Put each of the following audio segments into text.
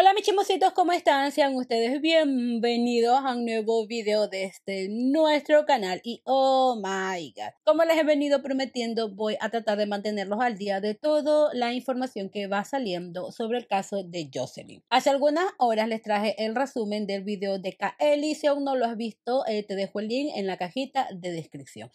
Hola mis chimositos, ¿cómo están? Sean ustedes bienvenidos a un nuevo video este nuestro canal y oh my god, como les he venido prometiendo voy a tratar de mantenerlos al día de toda la información que va saliendo sobre el caso de Jocelyn. Hace algunas horas les traje el resumen del video de Kaeli, si aún no lo has visto eh, te dejo el link en la cajita de descripción.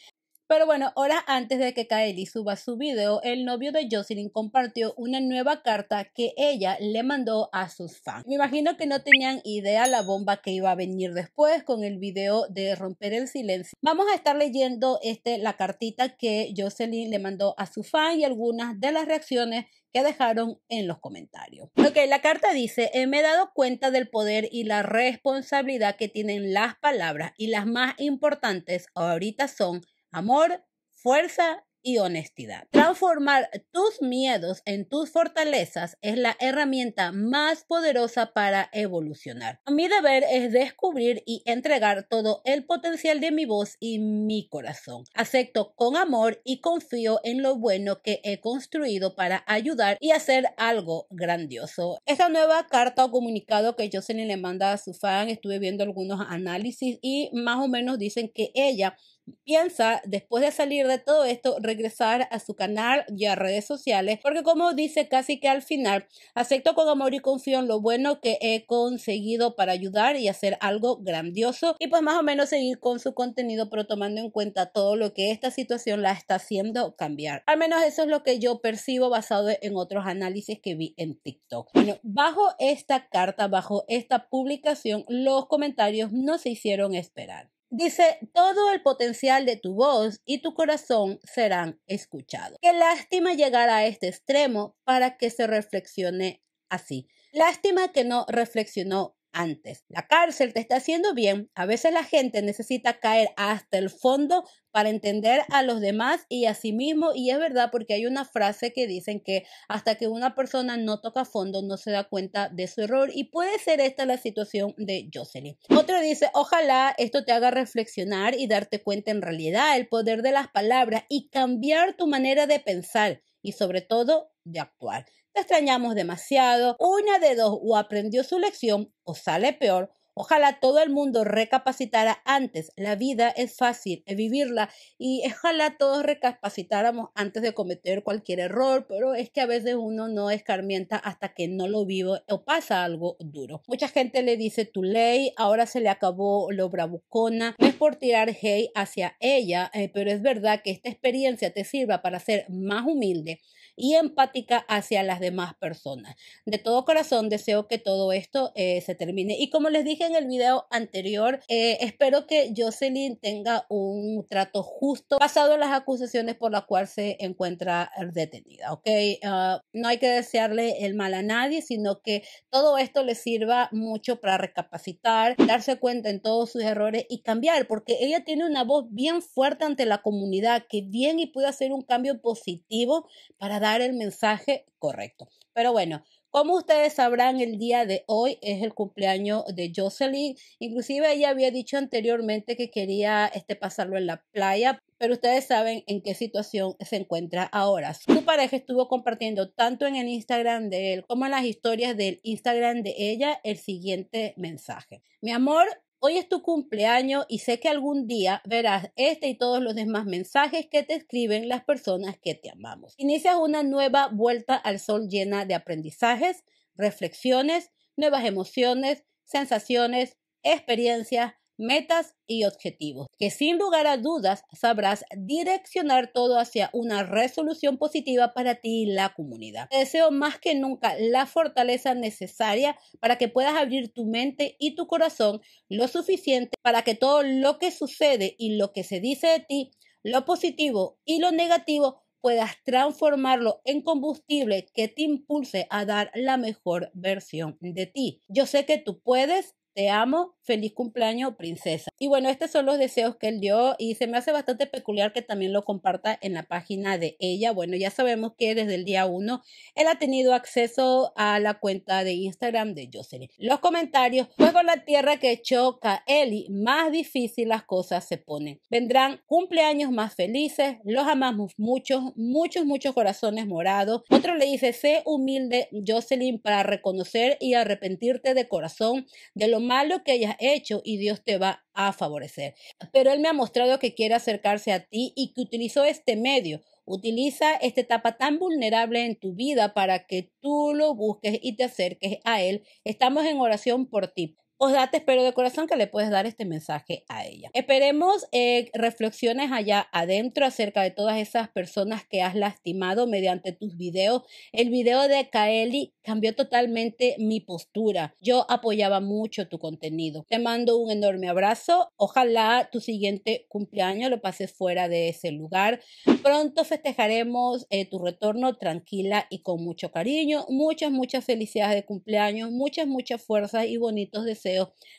Pero bueno, horas antes de que Kaeli suba su video, el novio de Jocelyn compartió una nueva carta que ella le mandó a sus fans. Me imagino que no tenían idea la bomba que iba a venir después con el video de romper el silencio. Vamos a estar leyendo este, la cartita que Jocelyn le mandó a su fan y algunas de las reacciones que dejaron en los comentarios. Ok, la carta dice, me he dado cuenta del poder y la responsabilidad que tienen las palabras y las más importantes ahorita son amor, fuerza y honestidad. Transformar tus miedos en tus fortalezas es la herramienta más poderosa para evolucionar. Mi deber es descubrir y entregar todo el potencial de mi voz y mi corazón. Acepto con amor y confío en lo bueno que he construido para ayudar y hacer algo grandioso. Esta nueva carta o comunicado que Jocelyn le manda a su fan, estuve viendo algunos análisis y más o menos dicen que ella piensa, después de salir de todo esto, regresar a su canal y a redes sociales, porque como dice casi que al final, acepto con amor y confío en lo bueno que he conseguido para ayudar y hacer algo grandioso y pues más o menos seguir con su contenido, pero tomando en cuenta todo lo que esta situación la está haciendo cambiar. Al menos eso es lo que yo percibo basado en otros análisis que vi en TikTok. Bueno, bajo esta carta, bajo esta publicación, los comentarios no se hicieron esperar. Dice, todo el potencial de tu voz y tu corazón serán escuchados. Qué lástima llegar a este extremo para que se reflexione así. Lástima que no reflexionó antes. La cárcel te está haciendo bien. A veces la gente necesita caer hasta el fondo para entender a los demás y a sí mismo. Y es verdad porque hay una frase que dicen que hasta que una persona no toca fondo no se da cuenta de su error. Y puede ser esta la situación de Jocelyn. Otro dice, ojalá esto te haga reflexionar y darte cuenta en realidad el poder de las palabras y cambiar tu manera de pensar y sobre todo de actuar. Te extrañamos demasiado, una de dos, o aprendió su lección o sale peor, Ojalá todo el mundo recapacitara antes. La vida es fácil eh, vivirla y ojalá todos recapacitáramos antes de cometer cualquier error, pero es que a veces uno no escarmienta hasta que no lo vivo o pasa algo duro. Mucha gente le dice tu ley, ahora se le acabó lo bravucona. es por tirar hate hacia ella, eh, pero es verdad que esta experiencia te sirva para ser más humilde y empática hacia las demás personas. De todo corazón deseo que todo esto eh, se termine. Y como les dije en el video anterior, eh, espero que Jocelyn tenga un trato justo basado en las acusaciones por las cuales se encuentra detenida. ¿ok? Ah, no hay que desearle el mal a nadie, sino que todo esto le sirva mucho para recapacitar, darse cuenta en todos sus errores y cambiar, porque ella tiene una voz bien fuerte ante la comunidad que bien y puede hacer un cambio positivo para dar el mensaje correcto. Pero bueno, como ustedes sabrán, el día de hoy es el cumpleaños de Jocelyn. Inclusive ella había dicho anteriormente que quería este, pasarlo en la playa, pero ustedes saben en qué situación se encuentra ahora. Su pareja estuvo compartiendo tanto en el Instagram de él como en las historias del Instagram de ella el siguiente mensaje. Mi amor, hoy es tu cumpleaños y sé que algún día verás este y todos los demás mensajes que te escriben las personas que te amamos. Inicias una nueva vuelta al sol llena de aprendizajes, reflexiones, nuevas emociones, sensaciones, experiencias, metas y objetivos, que sin lugar a dudas sabrás direccionar todo hacia una resolución positiva para ti y la comunidad. Te deseo más que nunca la fortaleza necesaria para que puedas abrir tu mente y tu corazón lo suficiente para que todo lo que sucede y lo que se dice de ti, lo positivo y lo negativo, puedas transformarlo en combustible que te impulse a dar la mejor versión de ti. Yo sé que tú puedes te amo, feliz cumpleaños, princesa. Y bueno, estos son los deseos que él dio y se me hace bastante peculiar que también lo comparta en la página de ella. Bueno, ya sabemos que desde el día 1 él ha tenido acceso a la cuenta de Instagram de Jocelyn. Los comentarios, luego la tierra que choca Eli, más difícil las cosas se ponen. Vendrán cumpleaños más felices, los amamos muchos, muchos, muchos corazones morados. Otro le dice, sé humilde, Jocelyn, para reconocer y arrepentirte de corazón de lo malo que hayas hecho y Dios te va a favorecer. Pero Él me ha mostrado que quiere acercarse a ti y que utilizó este medio. Utiliza esta etapa tan vulnerable en tu vida para que tú lo busques y te acerques a Él. Estamos en oración por ti. Os da, te espero de corazón que le puedes dar este mensaje a ella. Esperemos eh, reflexiones allá adentro acerca de todas esas personas que has lastimado mediante tus videos. El video de Kaeli cambió totalmente mi postura. Yo apoyaba mucho tu contenido. Te mando un enorme abrazo. Ojalá tu siguiente cumpleaños lo pases fuera de ese lugar. Pronto festejaremos eh, tu retorno tranquila y con mucho cariño. Muchas, muchas felicidades de cumpleaños, muchas, muchas fuerzas y bonitos deseos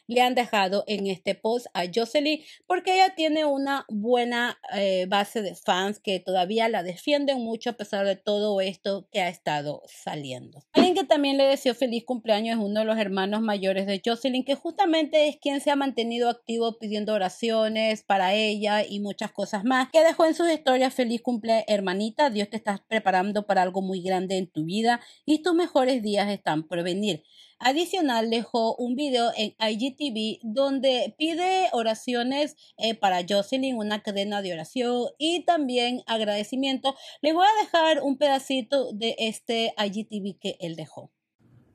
le han dejado en este post a Jocelyn, porque ella tiene una buena eh, base de fans que todavía la defienden mucho a pesar de todo esto que ha estado saliendo. Alguien que también le deseó feliz cumpleaños es uno de los hermanos mayores de Jocelyn, que justamente es quien se ha mantenido activo pidiendo oraciones para ella y muchas cosas más, que dejó en sus historias feliz cumple hermanita, Dios te está preparando para algo muy grande en tu vida y tus mejores días están por venir. Adicional, dejó un video en IGTV donde pide oraciones eh, para Jocelyn, una cadena de oración y también agradecimiento. Le voy a dejar un pedacito de este IGTV que él dejó.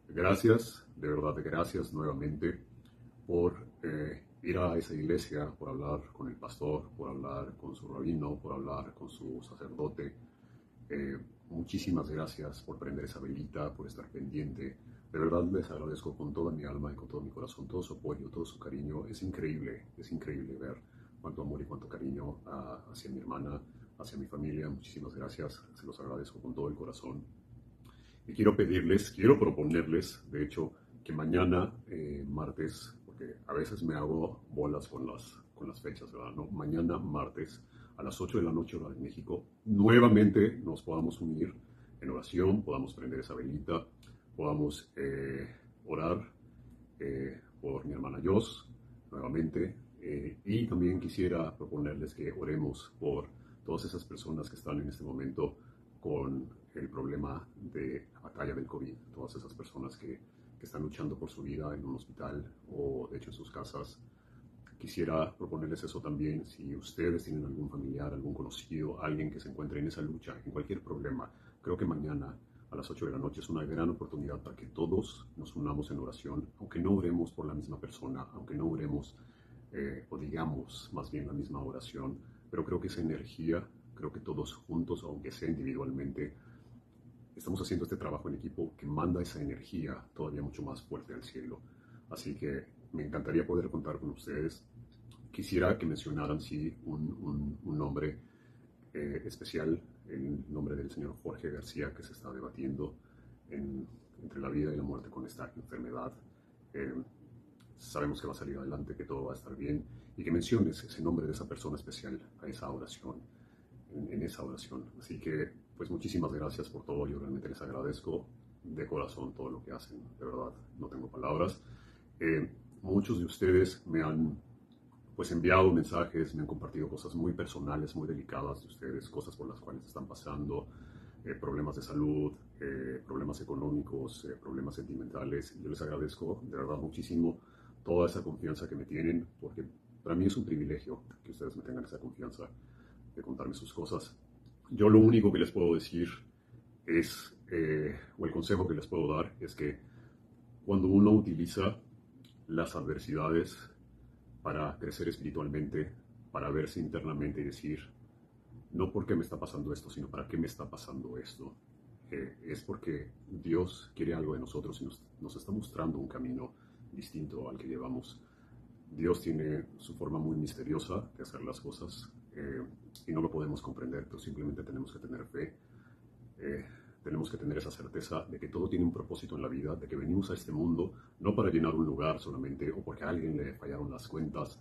Gracias, de verdad, gracias nuevamente por eh, ir a esa iglesia, por hablar con el pastor, por hablar con su rabino, por hablar con su sacerdote. Eh, muchísimas gracias por prender esa velita, por estar pendiente de verdad les agradezco con toda mi alma y con todo mi corazón, todo su apoyo, todo su cariño. Es increíble, es increíble ver cuánto amor y cuánto cariño ah, hacia mi hermana, hacia mi familia. Muchísimas gracias, se los agradezco con todo el corazón. Y quiero pedirles, quiero proponerles, de hecho, que mañana, eh, martes, porque a veces me hago bolas con las, con las fechas, ¿verdad? ¿No? Mañana, martes, a las 8 de la noche, hora de México, nuevamente nos podamos unir en oración, podamos prender esa velita podamos eh, orar eh, por mi hermana Jos nuevamente. Eh, y también quisiera proponerles que oremos por todas esas personas que están en este momento con el problema de la batalla del COVID, todas esas personas que, que están luchando por su vida en un hospital o de hecho en sus casas. Quisiera proponerles eso también, si ustedes tienen algún familiar, algún conocido, alguien que se encuentre en esa lucha, en cualquier problema, creo que mañana a las 8 de la noche es una gran oportunidad para que todos nos unamos en oración, aunque no oremos por la misma persona, aunque no oremos eh, o digamos más bien la misma oración, pero creo que esa energía, creo que todos juntos, aunque sea individualmente, estamos haciendo este trabajo en equipo que manda esa energía todavía mucho más fuerte al cielo. Así que me encantaría poder contar con ustedes. Quisiera que mencionaran, sí, un, un, nombre eh, especial en nombre del señor Jorge García, que se está debatiendo entre la vida y la muerte con esta enfermedad. Eh, sabemos que va a salir adelante, que todo va a estar bien y que menciones ese nombre de esa persona especial a esa oración, en, esa oración. Así que, pues muchísimas gracias por todo. Yo realmente les agradezco de corazón todo lo que hacen. De verdad, no tengo palabras. Eh, muchos de ustedes me han pues he enviado mensajes, me han compartido cosas muy personales, muy delicadas de ustedes, cosas por las cuales están pasando, eh, problemas de salud, eh, problemas económicos, eh, problemas sentimentales. Yo les agradezco de verdad muchísimo toda esa confianza que me tienen, porque para mí es un privilegio que ustedes me tengan esa confianza de contarme sus cosas. Yo lo único que les puedo decir es, o el consejo que les puedo dar, es que cuando uno utiliza las adversidades para crecer espiritualmente, para verse internamente y decir, no porque me está pasando esto, sino para qué me está pasando esto. Eh, es porque Dios quiere algo de nosotros y nos, está mostrando un camino distinto al que llevamos. Dios tiene su forma muy misteriosa de hacer las cosas eh, y no lo podemos comprender, pero simplemente tenemos que tener fe. Eh, tenemos que tener esa certeza de que todo tiene un propósito en la vida, de que venimos a este mundo no para llenar un lugar solamente o porque a alguien le fallaron las cuentas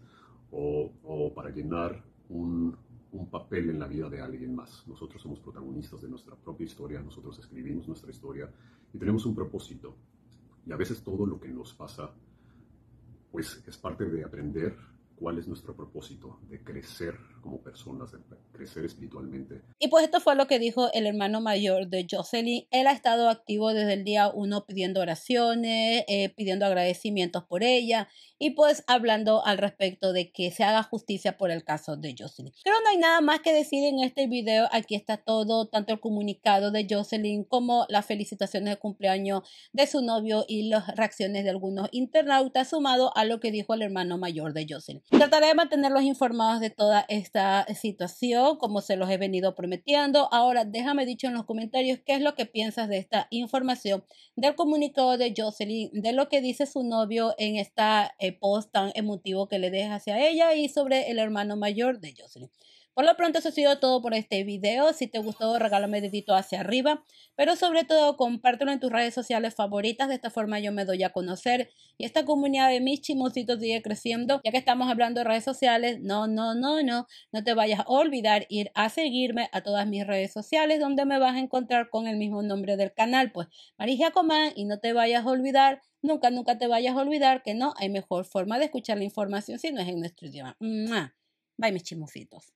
o, para llenar un, un papel en la vida de alguien más. Nosotros somos protagonistas de nuestra propia historia, nosotros escribimos nuestra historia y tenemos un propósito. Y a veces todo lo que nos pasa, pues es parte de aprender cuál es nuestro propósito, de crecer como personas, crecer espiritualmente. Y pues esto fue lo que dijo el hermano mayor de Jocelyn. Él ha estado activo desde el día uno pidiendo oraciones, eh, pidiendo agradecimientos por ella y pues hablando al respecto de que se haga justicia por el caso de Jocelyn. pero no hay nada más que decir en este video. Aquí está todo, tanto el comunicado de Jocelyn como las felicitaciones de cumpleaños de su novio y las reacciones de algunos internautas sumado a lo que dijo el hermano mayor de Jocelyn. Trataré de mantenerlos informados de toda esta esta situación, como se los he venido prometiendo. Ahora, déjame dicho en los comentarios qué es lo que piensas de esta información del comunicado de Jocelyn, de lo que dice su novio en esta eh, post tan emotivo que le deja hacia ella y sobre el hermano mayor de Jocelyn. Por lo pronto eso ha sido todo por este video. Si te gustó, regálame dedito hacia arriba. Pero sobre todo, compártelo en tus redes sociales favoritas. De esta forma yo me doy a conocer. Y esta comunidad de mis chimositos sigue creciendo. Ya que estamos hablando de redes sociales, no, no, no, no. No te vayas a olvidar ir a seguirme a todas mis redes sociales donde me vas a encontrar con el mismo nombre del canal. Pues Marija Comán y no te vayas a olvidar. Nunca, nunca te vayas a olvidar que no hay mejor forma de escuchar la información si no es en nuestro idioma. Bye, mis chimositos.